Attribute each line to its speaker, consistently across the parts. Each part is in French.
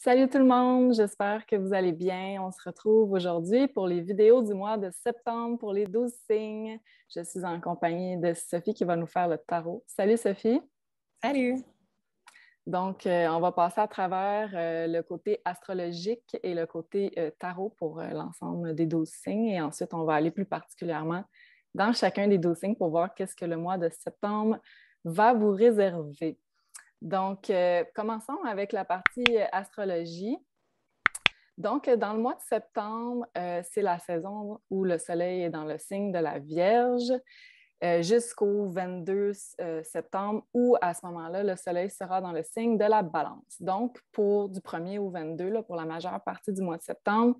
Speaker 1: Salut tout le monde, j'espère que vous allez bien. On se retrouve aujourd'hui pour les vidéos du mois de septembre pour les 12 signes. Je suis en compagnie de Sophie qui va nous faire le tarot. Salut Sophie. Salut. Donc, euh, on va passer à travers euh, le côté astrologique et le côté euh, tarot pour l'ensemble des 12 signes. Et ensuite, on va aller plus particulièrement dans chacun des 12 signes pour voir qu'est-ce que le mois de septembre va vous réserver. Donc, euh, commençons avec la partie euh, astrologie. Donc, euh, dans le mois de septembre, c'est la saison où le soleil est dans le signe de la Vierge jusqu'au 22 septembre, où à ce moment-là, le soleil sera dans le signe de la balance. Donc, pour du 1er au 22, pour la majeure partie du mois de septembre,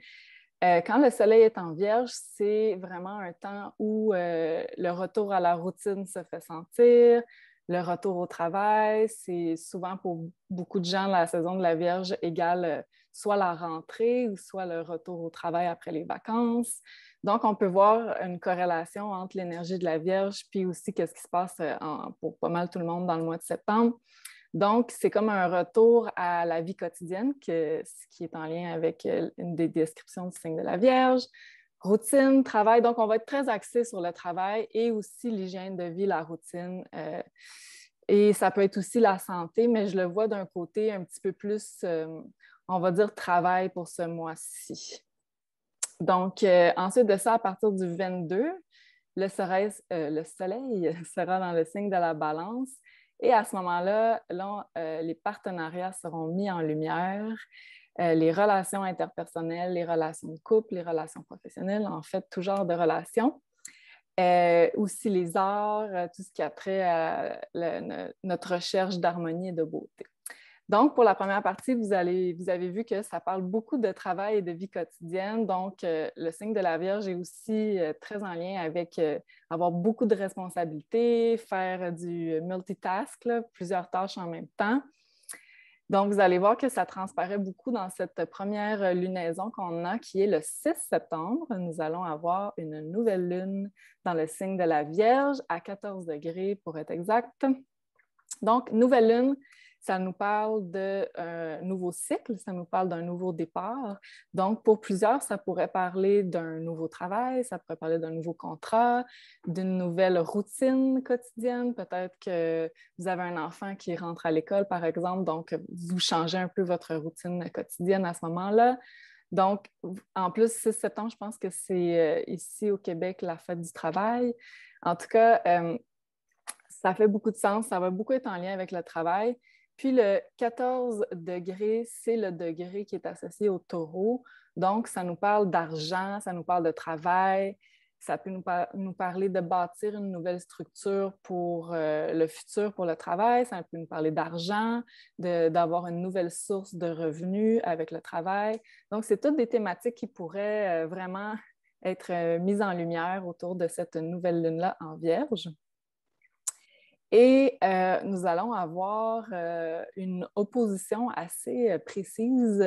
Speaker 1: quand le soleil est en vierge, c'est vraiment un temps où le retour à la routine se fait sentir, le retour au travail. C'est souvent pour beaucoup de gens, la saison de la Vierge égale euh, soit la rentrée ou soit le retour au travail après les vacances. Donc, on peut voir une corrélation entre l'énergie de la Vierge puis aussi qu'est-ce qui se passe euh, pour pas mal tout le monde dans le mois de septembre. Donc, c'est comme un retour à la vie quotidienne, que, ce qui est en lien avec euh, une des descriptions du signe de la Vierge, routine, travail. Donc, on va être très axé sur le travail et aussi l'hygiène de vie, la routine. Euh, et ça peut être aussi la santé, mais je le vois d'un côté un petit peu plus, euh, on va dire, travail pour ce mois-ci. Donc, euh, ensuite de ça, à partir du 22, le soleil, sera dans le signe de la balance. Et à ce moment là, les partenariats seront mis en lumière. Euh, les relations interpersonnelles, les relations de couple, les relations professionnelles, en fait, tout genre de relations. Euh, aussi les arts, euh, tout ce qui a trait à notre recherche d'harmonie et de beauté. Donc, pour la première partie, vous, avez vu que ça parle beaucoup de travail et de vie quotidienne. Donc, le signe de la Vierge est aussi très en lien avec avoir beaucoup de responsabilités, faire du multitask, plusieurs tâches en même temps. Donc, vous allez voir que ça transparaît beaucoup dans cette première euh, lunaison qu'on a, qui est le 6 septembre. Nous allons avoir une nouvelle lune dans le signe de la Vierge à 14 degrés pour être exact. Donc, nouvelle lune ça nous parle d'un euh, nouveau cycle, ça nous parle d'un nouveau départ. Donc, pour plusieurs, ça pourrait parler d'un nouveau travail, ça pourrait parler d'un nouveau contrat, d'une nouvelle routine quotidienne. Peut-être que vous avez un enfant qui rentre à l'école, par exemple, donc vous changez un peu votre routine quotidienne à ce moment-là. Donc, en plus, 6-7 ans, je pense que c'est euh, ici au Québec la fête du travail. En tout cas, euh, ça fait beaucoup de sens, ça va beaucoup être en lien avec le travail. Puis le 14 degré, c'est le degré qui est associé au taureau. Donc, ça nous parle d'argent, ça nous parle de travail, ça peut nous, parler de bâtir une nouvelle structure pour euh, le futur, pour le travail, ça peut nous parler d'argent, d'avoir une nouvelle source de revenus avec le travail. Donc, c'est toutes des thématiques qui pourraient euh, vraiment être euh, mises en lumière autour de cette nouvelle lune-là en vierge. Et euh, nous allons avoir euh, une opposition assez euh, précise.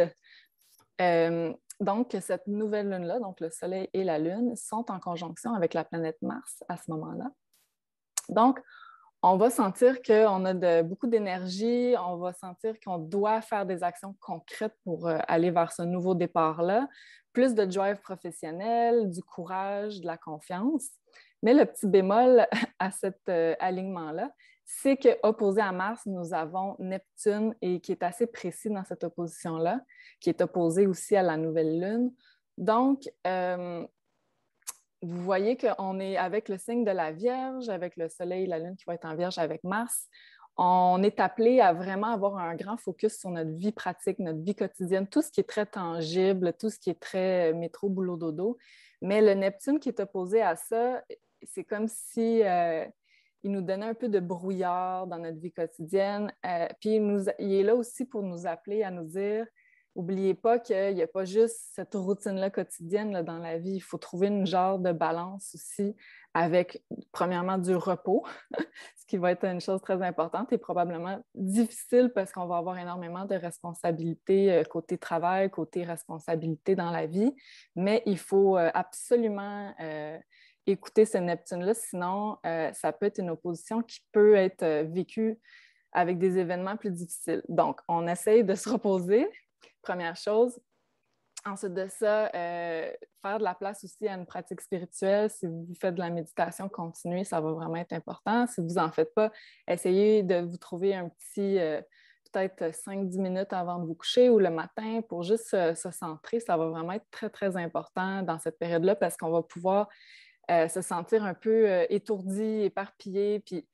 Speaker 1: donc, cette nouvelle lune-là, donc le Soleil et la Lune, sont en conjonction avec la planète Mars à ce moment-là. Donc, on va sentir qu'on a beaucoup d'énergie, on va sentir qu'on doit faire des actions concrètes pour aller vers ce nouveau départ-là, plus de drive professionnel, du courage, de la confiance. Mais le petit bémol à cet euh, alignement-là, c'est que opposé à Mars, nous avons Neptune et qui est assez précis dans cette opposition-là, qui est opposée aussi à la nouvelle Lune. Donc, euh, vous voyez qu'on est avec le signe de la Vierge, avec le Soleil et la Lune qui vont être en Vierge avec Mars. On est appelé à vraiment avoir un grand focus sur notre vie pratique, notre vie quotidienne, tout ce qui est très tangible, tout ce qui est très euh, métro, boulot, dodo. Mais le Neptune qui est opposé à ça c'est comme si euh, il nous donnait un peu de brouillard dans notre vie quotidienne. Euh, puis il, nous, est là aussi pour nous appeler à nous dire Oubliez pas qu'il n'y a pas juste cette routine-là quotidienne là, dans la vie. Il faut trouver une genre de balance aussi avec, premièrement, du repos, ce qui va être une chose très importante et probablement difficile parce qu'on va avoir énormément de responsabilités euh, côté travail, côté responsabilité dans la vie. Mais il faut absolument écouter ce Neptune-là, sinon euh, ça peut être une opposition qui peut être euh, vécue avec des événements plus difficiles. Donc, on essaye de se reposer, première chose. Ensuite de ça, euh, faire de la place aussi à une pratique spirituelle. Si vous faites de la méditation continuez, ça va vraiment être important. Si vous n'en faites pas, essayez de vous trouver un petit, peut-être 5-10 minutes avant de vous coucher ou le matin pour juste se centrer. Ça va vraiment être très, très important dans cette période-là parce qu'on va pouvoir euh, se sentir un peu euh, étourdi, éparpillé. Puis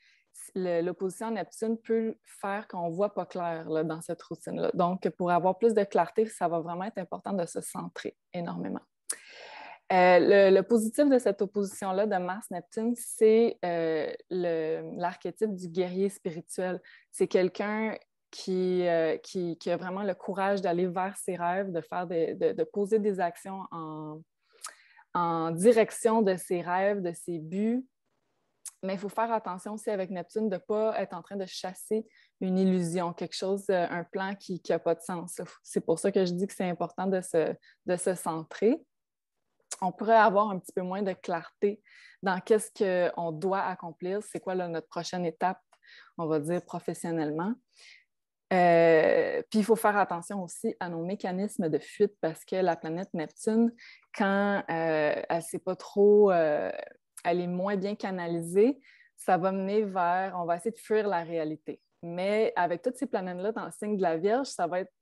Speaker 1: l'opposition Neptune peut faire qu'on ne voit pas clair là, dans cette routine-là. Donc, pour avoir plus de clarté, ça va vraiment être important de se centrer énormément. Euh, le, positif de cette opposition-là de Mars-Neptune, c'est l'archétype du guerrier spirituel. C'est quelqu'un qui, qui, qui, a vraiment le courage d'aller vers ses rêves, de, faire de, de poser des actions en, en direction de ses rêves, de ses buts. Mais il faut faire attention aussi avec Neptune de ne pas être en train de chasser une illusion, quelque chose, euh, un plan qui n'a pas de sens. C'est pour ça que je dis que c'est important de se, de se centrer. On pourrait avoir un petit peu moins de clarté dans qu'est-ce qu'on doit accomplir, c'est quoi notre prochaine étape, on va dire professionnellement. Euh, puis il faut faire attention aussi à nos mécanismes de fuite parce que la planète Neptune, quand euh, elle sait pas trop, euh, elle est moins bien canalisée, ça va mener vers, on va essayer de fuir la réalité. Mais avec toutes ces planètes-là dans le signe de la Vierge, ça va être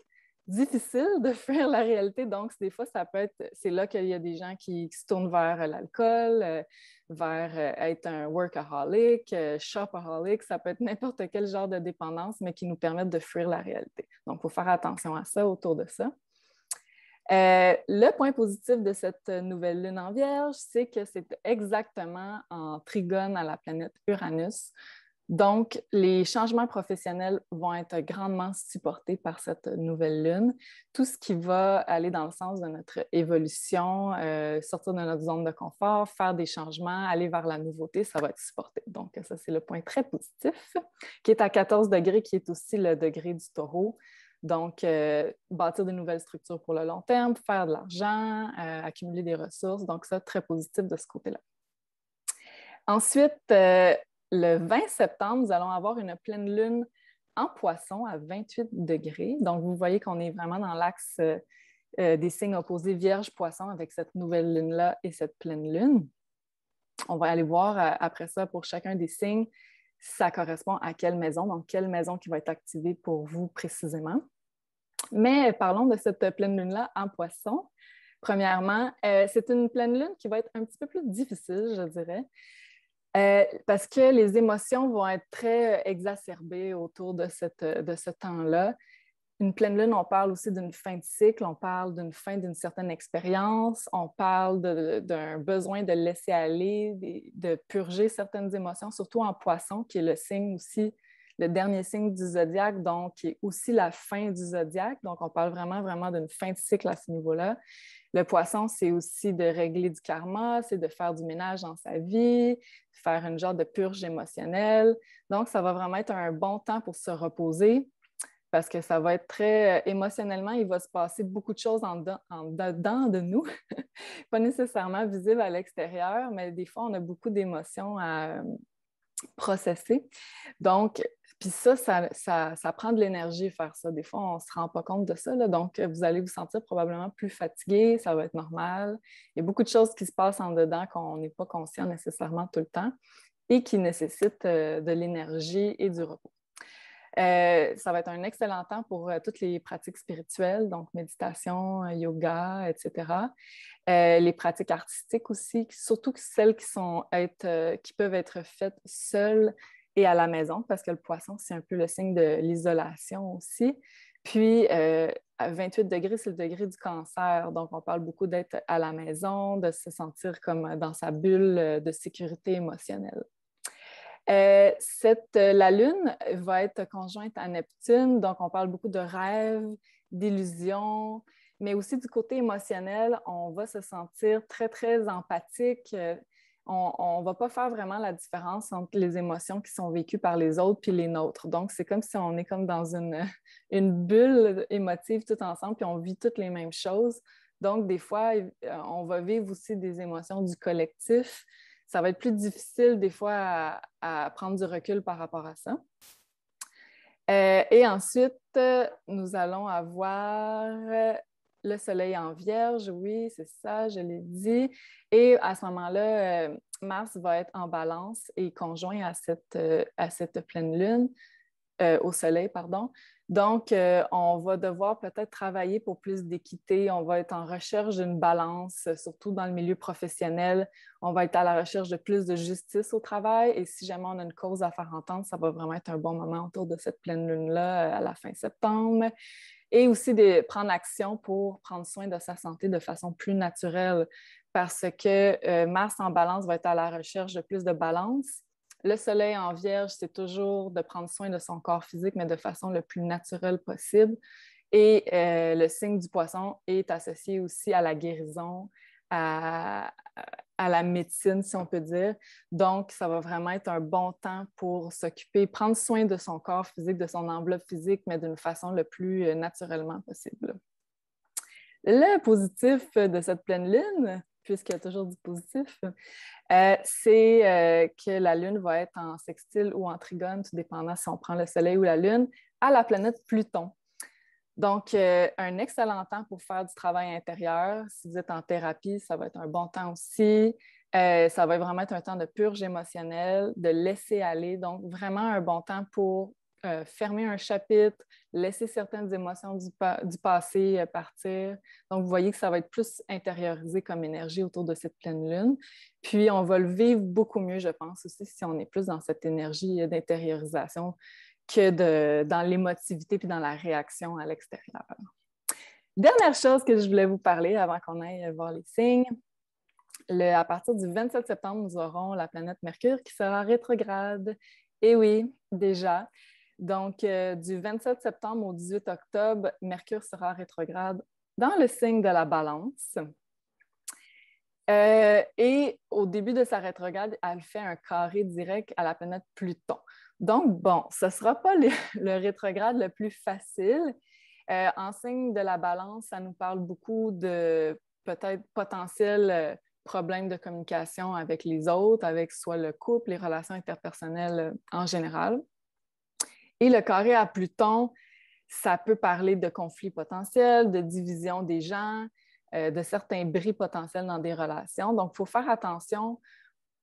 Speaker 1: difficile de fuir la réalité. Donc, des fois, ça peut être, c'est là qu'il y a des gens qui, se tournent vers euh, l'alcool, euh, vers euh, être un workaholic, shopaholic. Ça peut être n'importe quel genre de dépendance, mais qui nous permettent de fuir la réalité. Donc, il faut faire attention à ça autour de ça. le point positif de cette nouvelle lune en vierge, c'est que c'est exactement en trigone à la planète Uranus. Donc, les changements professionnels vont être grandement supportés par cette nouvelle lune. Tout ce qui va aller dans le sens de notre évolution, euh, sortir de notre zone de confort, faire des changements, aller vers la nouveauté, ça va être supporté. Donc, ça, c'est le point très positif, qui est à 14 degrés, qui est aussi le degré du taureau. Donc, euh, bâtir de nouvelles structures pour le long terme, faire de l'argent, euh, accumuler des ressources. Donc, ça, très positif de ce côté-là. Ensuite, le 20 septembre, nous allons avoir une pleine lune en poisson à 28 degrés. Donc, vous voyez qu'on est vraiment dans l'axe euh, euh, des signes opposés vierge-poisson avec cette nouvelle lune-là et cette pleine lune. On va aller voir euh, après ça pour chacun des signes, ça correspond à quelle maison, donc quelle maison qui va être activée pour vous précisément. Mais parlons de cette pleine lune-là en poisson. Premièrement, c'est une pleine lune qui va être un petit peu plus difficile, je dirais. Euh, parce que les émotions vont être très euh, exacerbées autour euh, de, ce temps-là. Une pleine lune, on parle aussi d'une fin de cycle, on parle d'une fin d'une certaine expérience, on parle d'un besoin de laisser aller, de, purger certaines émotions, surtout en poisson, qui est le signe aussi le dernier signe du zodiaque, donc qui est aussi la fin du zodiaque. Donc, on parle vraiment, vraiment d'une fin de cycle à ce niveau-là. Le poisson, c'est aussi de régler du karma, c'est de faire du ménage dans sa vie, faire une genre de purge émotionnelle. Donc, ça va vraiment être un bon temps pour se reposer parce que ça va être très euh, émotionnellement, il va se passer beaucoup de choses en, dedans, de nous, pas nécessairement visible à l'extérieur, mais des fois, on a beaucoup d'émotions à euh, processer. Donc, puis ça, ça, prend de l'énergie faire ça. Des fois, on ne se rend pas compte de ça. Donc, euh, vous allez vous sentir probablement plus fatigué, ça va être normal. Il y a beaucoup de choses qui se passent en dedans qu'on n'est pas conscient nécessairement tout le temps et qui nécessitent euh, de l'énergie et du repos. Euh, ça va être un excellent temps pour toutes les pratiques spirituelles, donc méditation, yoga, etc. les pratiques artistiques aussi, surtout celles qui, sont qui peuvent être faites seules et à la maison, parce que le poisson, c'est un peu le signe de l'isolation aussi. Puis, euh, à 28 degrés, c'est le degré du cancer. Donc, on parle beaucoup d'être à la maison, de se sentir comme dans sa bulle de sécurité émotionnelle. Euh, cette, euh, la Lune va être conjointe à Neptune, donc on parle beaucoup de rêves, d'illusions, mais aussi du côté émotionnel, on va se sentir très, très empathique, euh, on ne va pas faire vraiment la différence entre les émotions qui sont vécues par les autres puis les nôtres. Donc, c'est comme si on est comme dans une, bulle émotive tout ensemble, puis on vit toutes les mêmes choses. Donc, des fois, euh, on va vivre aussi des émotions du collectif. Ça va être plus difficile, des fois, à, prendre du recul par rapport à ça. Euh, et ensuite, nous allons avoir le soleil en vierge, oui, c'est ça, je l'ai dit. Et à ce moment-là, euh, Mars va être en balance et conjoint à cette, euh, à cette pleine lune, euh, au soleil, pardon. Donc, euh, on va devoir peut-être travailler pour plus d'équité. On va être en recherche d'une balance, euh, surtout dans le milieu professionnel. On va être à la recherche de plus de justice au travail. Et si jamais on a une cause à faire entendre, ça va vraiment être un bon moment autour de cette pleine lune-là euh, à la fin septembre. Et aussi de prendre action pour prendre soin de sa santé de façon plus naturelle parce que Mars en balance va être à la recherche de plus de balance le soleil en vierge, c'est toujours de prendre soin de son corps physique, mais de façon le plus naturelle possible. Et euh, le signe du poisson est associé aussi à la guérison, à, à, la médecine, si on peut dire. Donc, ça va vraiment être un bon temps pour s'occuper, prendre soin de son corps physique, de son enveloppe physique, mais d'une façon le plus euh, naturellement possible. Le positif de cette pleine lune, puisqu'il y a toujours du positif, euh, c'est euh, que la Lune va être en sextile ou en trigone, tout dépendant si on prend le Soleil ou la Lune, à la planète Pluton. Donc, euh, un excellent temps pour faire du travail intérieur. Si vous êtes en thérapie, ça va être un bon temps aussi. ça va vraiment être un temps de purge émotionnelle, de laisser aller. Donc, vraiment un bon temps pour euh, fermer un chapitre, laisser certaines émotions du, passé euh, partir. Donc, vous voyez que ça va être plus intériorisé comme énergie autour de cette pleine lune. Puis, on va le vivre beaucoup mieux, je pense aussi, si on est plus dans cette énergie euh, d'intériorisation que dans l'émotivité puis dans la réaction à l'extérieur. Dernière chose que je voulais vous parler avant qu'on aille voir les signes, à partir du 27 septembre, nous aurons la planète Mercure qui sera rétrograde. Et eh oui, déjà. Donc, euh, du 27 septembre au 18 octobre, Mercure sera rétrograde dans le signe de la balance. Euh, et au début de sa rétrograde, elle fait un carré direct à la planète Pluton. Donc, bon, ce ne sera pas le, rétrograde le plus facile. Euh, en signe de la balance, ça nous parle beaucoup de peut-être potentiels problèmes de communication avec les autres, avec soit le couple, les relations interpersonnelles en général. Et le carré à Pluton, ça peut parler de conflits potentiels, de division des gens, euh, de certains bris potentiels dans des relations. Donc, il faut faire attention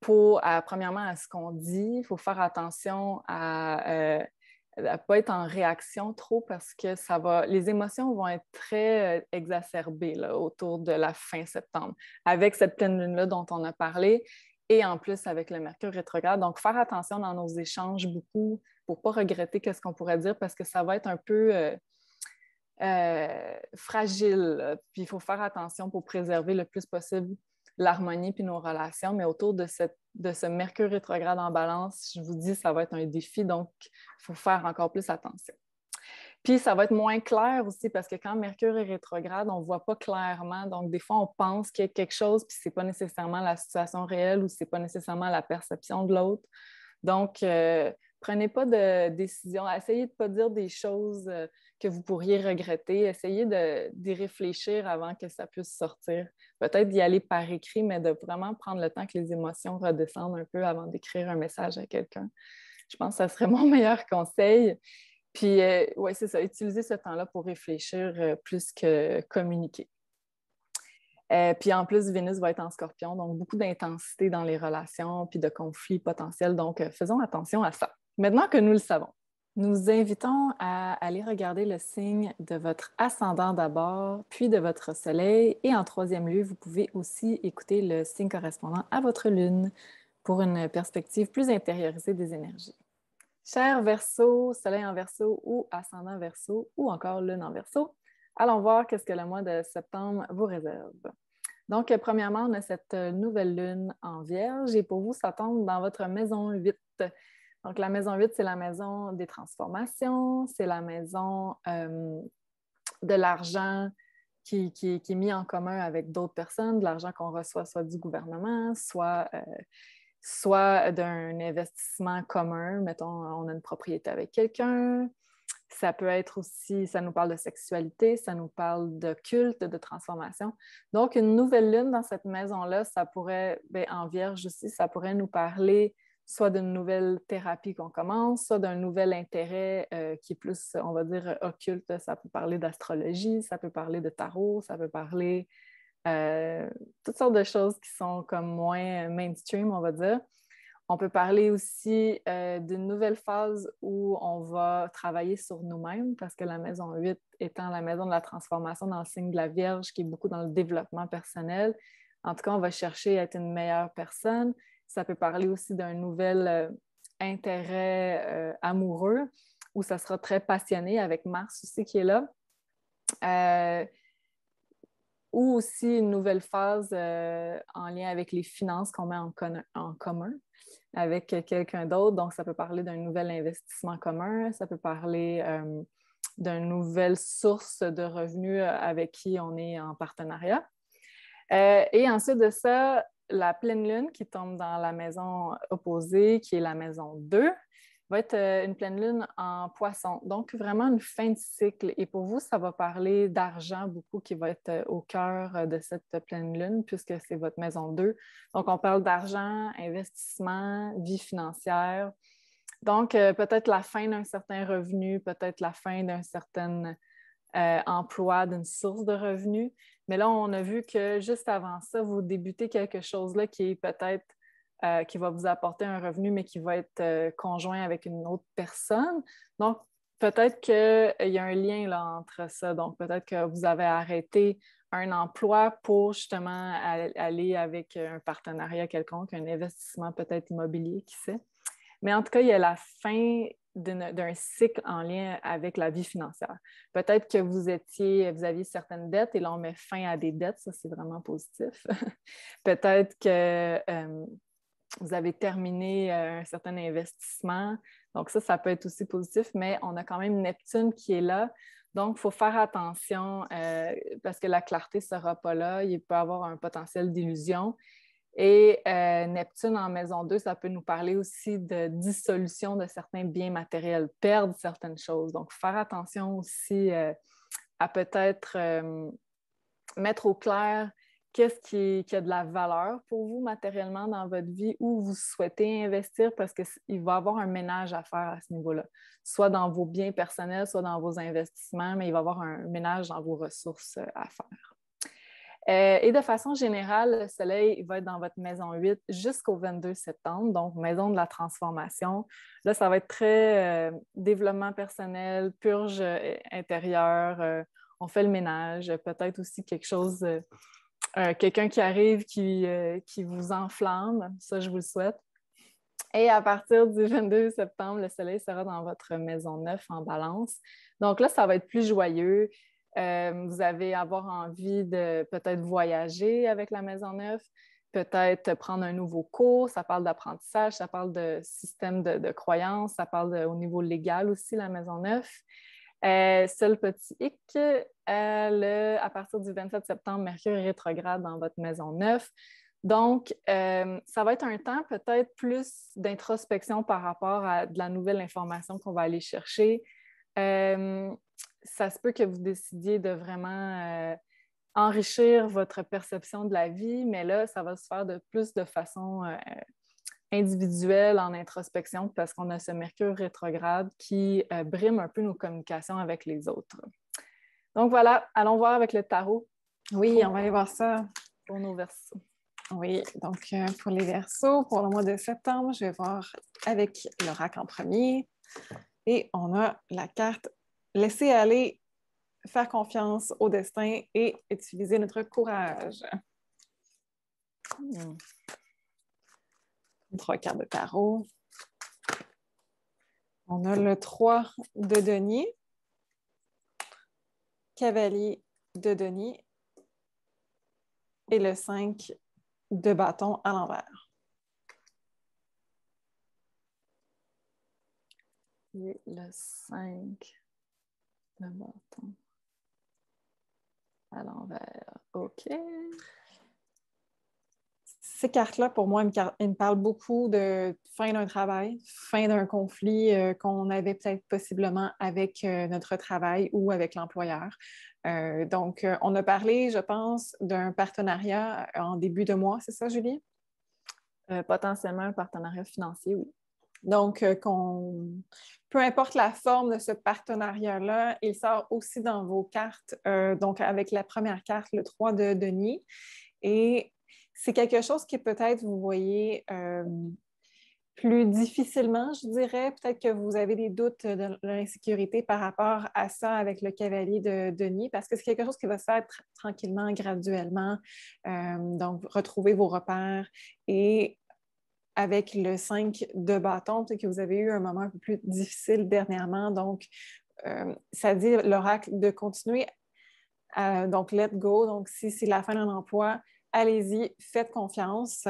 Speaker 1: pour, premièrement, à ce qu'on dit. Il faut faire attention à ne euh, pas être en réaction trop parce que ça va, les émotions vont être très euh, exacerbées autour de la fin septembre, avec cette pleine lune-là dont on a parlé et en plus avec le Mercure rétrograde. Donc, faire attention dans nos échanges beaucoup pour pas regretter qu'est-ce qu'on pourrait dire parce que ça va être un peu euh, euh, fragile. Puis il faut faire attention pour préserver le plus possible l'harmonie puis nos relations. Mais autour de, cette, de ce Mercure rétrograde en balance, je vous dis, ça va être un défi. Donc, il faut faire encore plus attention. Puis ça va être moins clair aussi parce que quand Mercure est rétrograde, on ne voit pas clairement. Donc, des fois, on pense qu'il y a quelque chose, puis ce n'est pas nécessairement la situation réelle ou ce n'est pas nécessairement la perception de l'autre. Donc, euh, prenez pas de décision, essayez de ne pas dire des choses euh, que vous pourriez regretter, essayez d'y réfléchir avant que ça puisse sortir. Peut-être d'y aller par écrit, mais de vraiment prendre le temps que les émotions redescendent un peu avant d'écrire un message à quelqu'un. Je pense que ça serait mon meilleur conseil. Puis, euh, oui, c'est ça, Utilisez ce temps-là pour réfléchir euh, plus que communiquer. puis en plus, Vénus va être en scorpion, donc beaucoup d'intensité dans les relations, puis de conflits potentiels. Donc, faisons attention à ça. Maintenant que nous le savons, nous vous invitons à aller regarder le signe de votre ascendant d'abord, puis de votre soleil. Et en troisième lieu, vous pouvez aussi écouter le signe correspondant à votre lune pour une perspective plus intériorisée des énergies. Cher verso, soleil en verso ou ascendant verso ou encore lune en verso, allons voir qu'est-ce que le mois de septembre vous réserve. Donc, premièrement, on a cette nouvelle lune en vierge et pour vous, ça dans votre maison 8. Donc, la maison 8, c'est la maison des transformations, c'est la maison euh, de l'argent qui, qui, est mis en commun avec d'autres personnes, de l'argent qu'on reçoit soit du gouvernement, soit, euh, soit d'un investissement commun. Mettons, on a une propriété avec quelqu'un. Ça peut être aussi, ça nous parle de sexualité, ça nous parle de culte, de transformation. Donc, une nouvelle lune dans cette maison-là, ça pourrait, ben, en vierge aussi, ça pourrait nous parler soit d'une nouvelle thérapie qu'on commence, soit d'un nouvel intérêt euh, qui est plus, on va dire, occulte. Ça peut parler d'astrologie, ça peut parler de tarot, ça peut parler euh, toutes sortes de choses qui sont comme moins mainstream, on va dire. On peut parler aussi euh, d'une nouvelle phase où on va travailler sur nous-mêmes, parce que la maison 8 étant la maison de la transformation dans le signe de la Vierge, qui est beaucoup dans le développement personnel. En tout cas, on va chercher à être une meilleure personne, ça peut parler aussi d'un nouvel euh, intérêt euh, amoureux où ça sera très passionné avec Mars aussi qui est là. Euh, ou aussi une nouvelle phase en lien avec les finances qu'on met en, commun avec quelqu'un d'autre. Donc, ça peut parler d'un nouvel investissement commun, ça peut parler d'une nouvelle source de revenus avec qui on est en partenariat. et ensuite de ça, la pleine lune qui tombe dans la maison opposée, qui est la maison 2, va être euh, une pleine lune en poisson. Donc, vraiment une fin de cycle. Et pour vous, ça va parler d'argent beaucoup qui va être euh, au cœur euh, de cette pleine lune puisque c'est votre maison 2. Donc, on parle d'argent, investissement, vie financière. Donc, peut-être la fin d'un certain revenu, peut-être la fin d'un certain emploi, d'une source de revenus. Mais là, on a vu que juste avant ça, vous débutez quelque chose là qui est peut-être euh, qui va vous apporter un revenu, mais qui va être euh, conjoint avec une autre personne. Donc, peut-être qu'il euh, y a un lien là, entre ça. Donc, peut-être que vous avez arrêté un emploi pour justement aller avec un partenariat quelconque, un investissement peut-être immobilier, qui sait. Mais en tout cas, il y a la fin d'un cycle en lien avec la vie financière. Peut-être que vous étiez, vous aviez certaines dettes et là on met fin à des dettes, ça c'est vraiment positif. Peut-être que euh, vous avez terminé euh, un certain investissement, donc ça, ça peut être aussi positif, mais on a quand même Neptune qui est là. Donc, il faut faire attention euh, parce que la clarté ne sera pas là. Il peut y avoir un potentiel d'illusion et euh, Neptune en maison 2, ça peut nous parler aussi de dissolution de certains biens matériels, perdre certaines choses. Donc, faire attention aussi euh, à peut-être euh, mettre au clair qu'est-ce qui, qui, a de la valeur pour vous matériellement dans votre vie, où vous souhaitez investir, parce qu'il va y avoir un ménage à faire à ce niveau-là, soit dans vos biens personnels, soit dans vos investissements, mais il va y avoir un ménage dans vos ressources à faire. Euh, et de façon générale, le soleil va être dans votre maison 8 jusqu'au 22 septembre, donc maison de la transformation. Là, ça va être très euh, développement personnel, purge euh, intérieure, on fait le ménage, peut-être aussi quelque chose, quelqu'un qui arrive qui, qui vous enflamme, ça je vous le souhaite. Et à partir du 22 septembre, le soleil sera dans votre maison 9 en balance. Donc là, ça va être plus joyeux, euh, vous avez avoir envie de peut-être voyager avec la maison neuve, peut-être prendre un nouveau cours. Ça parle d'apprentissage, ça parle de système de, croyance, ça parle au niveau légal aussi, la maison neuve. Euh, seul petit hic, euh, à partir du 27 septembre, Mercure est rétrograde dans votre maison neuve. Donc, euh, ça va être un temps peut-être plus d'introspection par rapport à de la nouvelle information qu'on va aller chercher, euh, ça se peut que vous décidiez de vraiment euh, enrichir votre perception de la vie, mais là, ça va se faire de plus de façon euh, individuelle, en introspection, parce qu'on a ce Mercure rétrograde qui brime un peu nos communications avec les autres. Donc voilà, allons voir avec le tarot. Oui, on va aller voir ça. Pour nos versos. Oui, donc
Speaker 2: pour les versos, pour le mois de septembre, je vais voir avec l'oracle en premier. Et on a la carte Laisser aller, faire confiance au destin et utiliser notre courage. Hmm. Trois cartes de tarot. On a le 3 de Denis, cavalier de Denis et le 5 de bâton à l'envers.
Speaker 1: le 5, le bâton. À l'envers. OK. Ces cartes-là,
Speaker 2: pour moi, elles me parlent beaucoup de fin d'un travail, fin d'un conflit euh, qu'on avait peut-être possiblement avec euh, notre travail ou avec l'employeur. Euh, donc, on a parlé, je pense, d'un partenariat en début de mois, c'est ça, Julie? potentiellement un partenariat financier, oui. Donc, euh, qu'on, peu importe la forme de ce partenariat-là, il sort aussi dans vos cartes, euh, donc avec la première carte, le 3 de Denis. Et c'est quelque chose qui peut-être, vous voyez, euh, plus difficilement, je dirais. Peut-être que vous avez des doutes de l'insécurité par rapport à ça avec le cavalier de Denis, parce que c'est quelque chose qui va se faire tranquillement, graduellement. donc, retrouver vos repères et avec le 5 de bâton, peut que vous avez eu un moment un peu plus difficile dernièrement. Donc, euh, ça dit l'oracle de continuer. Euh, donc, let go. Donc, si c'est la fin d'un emploi, allez-y, faites confiance.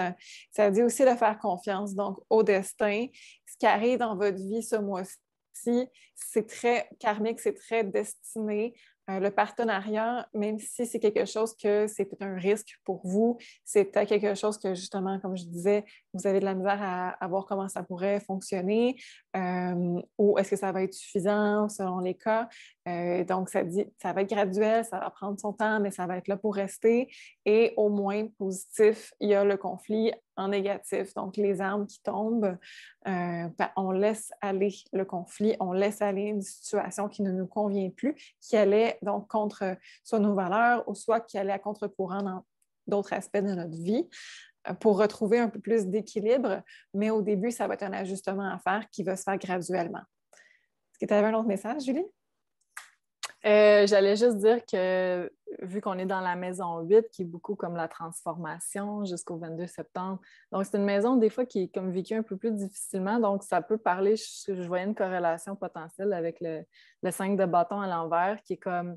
Speaker 2: Ça dit aussi de faire confiance, donc, au destin. Ce qui arrive dans votre vie ce mois-ci, c'est très karmique, c'est très destiné. Euh, le partenariat, même si c'est quelque chose que c'est peut-être un risque pour vous, c'est peut-être quelque chose que justement, comme je disais, vous avez de la misère à, voir comment ça pourrait fonctionner euh, ou est-ce que ça va être suffisant selon les cas. Euh, donc, ça, dit, ça va être graduel, ça va prendre son temps, mais ça va être là pour rester. Et au moins positif, il y a le conflit en négatif. Donc, les armes qui tombent, euh, ben, on laisse aller le conflit, on laisse aller une situation qui ne nous convient plus, qui allait donc contre soit nos valeurs ou soit qui allait à contre-courant dans d'autres aspects de notre vie euh, pour retrouver un peu plus d'équilibre. Mais au début, ça va être un ajustement à faire qui va se faire graduellement.
Speaker 1: Est-ce que tu avais un autre message, Julie? Euh, j'allais juste dire que vu qu'on est dans la maison 8, qui est beaucoup comme la transformation jusqu'au 22 septembre. Donc, c'est une maison, des fois, qui est comme vécue un peu plus difficilement. Donc, ça peut parler, je, je voyais une corrélation potentielle avec le, 5 de bâton à l'envers, qui est comme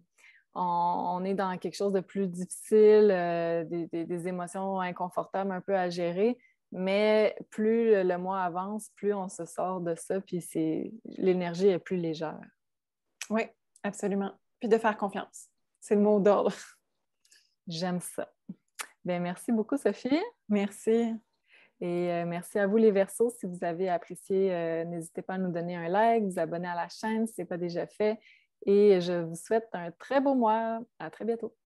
Speaker 1: on, est dans quelque chose de plus difficile, euh, des, des émotions inconfortables un peu à gérer. Mais plus le mois avance, plus on se sort de ça, puis l'énergie est plus légère. Oui, absolument. Puis de faire confiance. C'est le mot d'ordre. J'aime ça. Ben, merci beaucoup, Sophie. Merci. Et euh, merci à vous, les Verseaux. Si vous avez apprécié, euh, n'hésitez pas à nous donner un like, vous abonner à la chaîne si ce n'est pas déjà fait. Et je vous souhaite un très beau mois. À très bientôt.